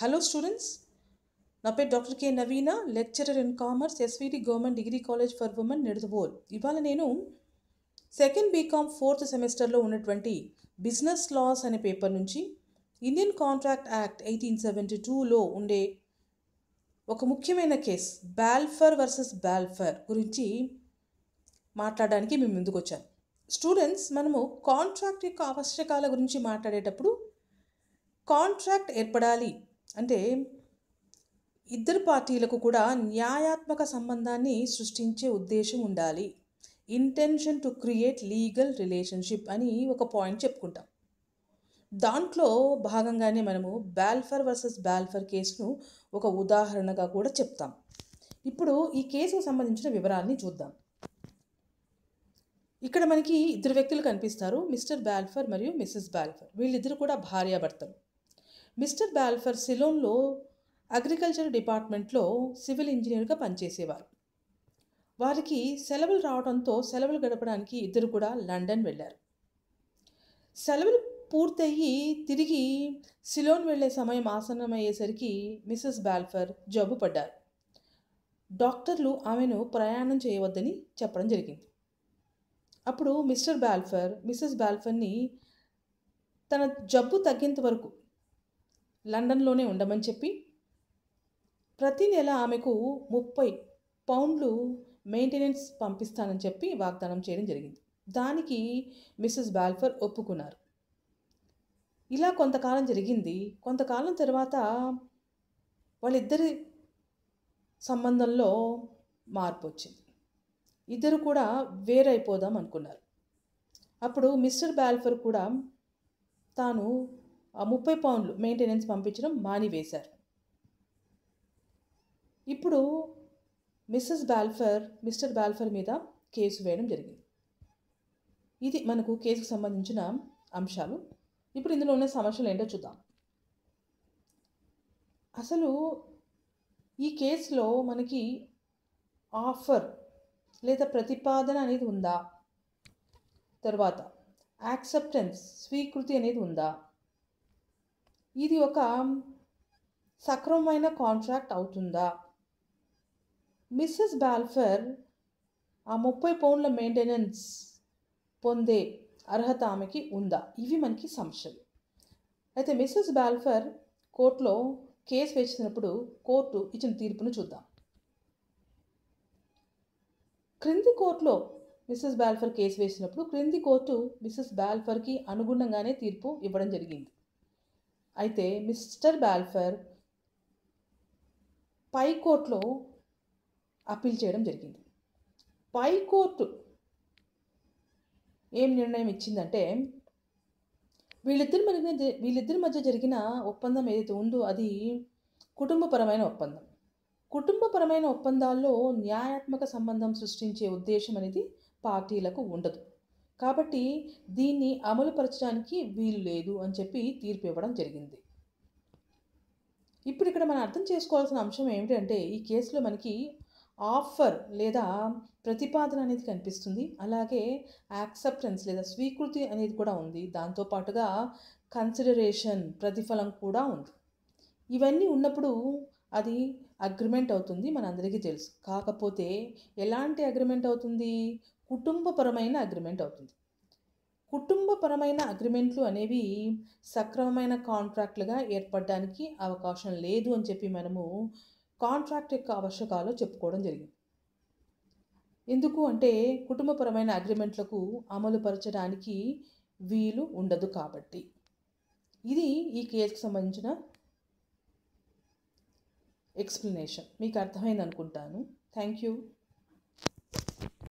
hello students నా పేరు doctor K Naveena lecturer in commerce S V D government degree college for women Nidadavole ఇవాళ నేను second B Com fourth సెమిస్టర్లో ఉన్నటువంటి బిజినెస్ లాస్ అనే పేపర్ నుంచి Indian contract act eighteen seventy టూలో ఉండే ఒక ముఖ్యమైన కేస్ బాల్ఫర్ వర్సెస్ బాల్ఫర్ గురించి మాట్లాడడానికి మేము ముందుకు వచ్చాం స్టూడెంట్స్ మనము కాంట్రాక్ట్ యొక్క ఆవశ్యకాల గురించి మాట్లాడేటప్పుడు కాంట్రాక్ట్ ఏర్పడాలి అంటే ఇద్దరు పార్టీలకు కూడా న్యాయాత్మక సంబంధాన్ని సృష్టించే ఉద్దేశం ఉండాలి intention to create legal relationship అని ఒక పాయింట్ చెప్పుకుంటాం దాంట్లో భాగంగానే మనము బాల్ఫర్ వర్సెస్ బాల్ఫర్ కేసును ఒక ఉదాహరణగా కూడా చెప్తాం ఇప్పుడు ఈ కేసుకు సంబంధించిన వివరాలని చూద్దాం ఇక్కడ మనకి ఇద్దరు వ్యక్తులు కనిపిస్తారు మిస్టర్ బాల్ఫర్ మరియు మిస్సెస్ బాల్ఫర్ వీళ్ళిద్దరు కూడా భార్యాభర్తలు మిస్టర్ బాల్ఫర్ సిలోన్లో అగ్రికల్చర్ డిపార్ట్మెంట్లో సివిల్ ఇంజనీర్గా పనిచేసేవారు వారికి సెలవులు రావడంతో సెలవులు గడపడానికి ఇద్దరు కూడా లండన్ వెళ్ళారు సెలవులు పూర్తయి తిరిగి సిలోన్ వెళ్ళే సమయం ఆసన్నమయ్యేసరికి మిస్సెస్ బాల్ఫర్ జబ్బు పడ్డారు డాక్టర్లు ఆమెను ప్రయాణం చేయవద్దని చెప్పడం జరిగింది అప్పుడు మిస్టర్ బాల్ఫర్ మిస్సెస్ బాల్ఫర్ని తన జబ్బు తగ్గేంత వరకు లండన్లోనే ఉండమని చెప్పి ప్రతి నెల ఆమెకు ముప్పై పౌండ్లు మెయింటెనెన్స్ పంపిస్తానని చెప్పి వాగ్దానం చేయడం జరిగింది దానికి మిస్సెస్ బాల్ఫర్ ఒప్పుకున్నారు ఇలా కొంతకాలం జరిగింది కొంతకాలం తర్వాత వాళ్ళిద్దరి సంబంధంలో మార్పు వచ్చింది ఇద్దరు కూడా వేరైపోదాం అనుకున్నారు అప్పుడు మిస్టర్ బాల్ఫర్ కూడా తాను ముప్పై పౌండ్లు మెయింటెనెన్స్ పంపించడం మానివేశారు ఇప్పుడు మిస్సెస్ బాల్ఫర్ మిస్టర్ బాల్ఫర్ మీద కేసు వేయడం జరిగింది ఇది మనకు కేసుకు సంబంధించిన అంశాలు ఇప్పుడు ఇందులో ఉన్న సమస్యలు ఏంటో చూద్దాం అసలు ఈ కేసులో మనకి ఆఫర్ లేదా ప్రతిపాదన అనేది ఉందా తర్వాత యాక్సెప్టెన్స్ స్వీకృతి అనేది ఉందా ఇది ఒక సక్రమమైన కాంట్రాక్ట్ అవుతుందా మిస్సెస్ బాల్ఫర్ ఆ ముప్పై పౌండ్ల మెయింటెనెన్స్ పొందే అర్హత ఆమెకి ఉందా ఇవి మనకి సమస్యలు అయితే మిస్సెస్ బాల్ఫర్ కోర్టులో కేసు వేసినప్పుడు కోర్టు ఇచ్చిన తీర్పును చూద్దాం క్రింది కోర్టులో మిస్సెస్ బాల్ఫర్ కేసు వేసినప్పుడు క్రింది కోర్టు మిస్సెస్ బాల్ఫర్కి అనుగుణంగానే తీర్పు ఇవ్వడం జరిగింది అయితే మిస్టర్ బాల్ఫర్ పై కోర్టులో అప్పీల్ చేయడం జరిగింది పై కోర్టు ఏం నిర్ణయం ఇచ్చిందంటే వీళ్ళిద్దరి మధ్య వీళ్ళిద్దరి మధ్య జరిగిన ఒప్పందం ఏదైతే ఉందో అది కుటుంబపరమైన ఒప్పందం కుటుంబపరమైన ఒప్పందాల్లో న్యాయాత్మక సంబంధం సృష్టించే ఉద్దేశం అనేది పార్టీలకు ఉండదు కాబట్టి దీన్ని అమలుపరచడానికి వీలు లేదు అని చెప్పి తీర్పు ఇవ్వడం జరిగింది ఇప్పుడు ఇక్కడ మనం అర్థం చేసుకోవాల్సిన అంశం ఏమిటంటే ఈ కేసులో మనకి ఆఫర్ లేదా ప్రతిపాదన అనేది కనిపిస్తుంది అలాగే యాక్సెప్టెన్స్ లేదా స్వీకృతి అనేది కూడా ఉంది దాంతోపాటుగా కన్సిడరేషన్ ప్రతిఫలం కూడా ఉంది ఇవన్నీ ఉన్నప్పుడు అది అగ్రిమెంట్ అవుతుంది మనందరికీ తెలుసు కాకపోతే ఎలాంటి అగ్రిమెంట్ అవుతుంది కుటుంబపరమైన అగ్రిమెంట్ అవుతుంది కుటుంబపరమైన అగ్రిమెంట్లు అనేవి సక్రమమైన కాంట్రాక్ట్లుగా ఏర్పడడానికి అవకాశం లేదు అని చెప్పి మనము కాంట్రాక్ట్ యొక్క ఆవశ్యకాలు చెప్పుకోవడం జరిగింది ఎందుకు అంటే కుటుంబపరమైన అగ్రిమెంట్లకు అమలుపరచడానికి వీలు ఉండదు కాబట్టి ఇది ఈ కేసుకు సంబంధించిన ఎక్స్ప్లెనేషన్ మీకు అర్థమైంది అనుకుంటాను థ్యాంక్ యూ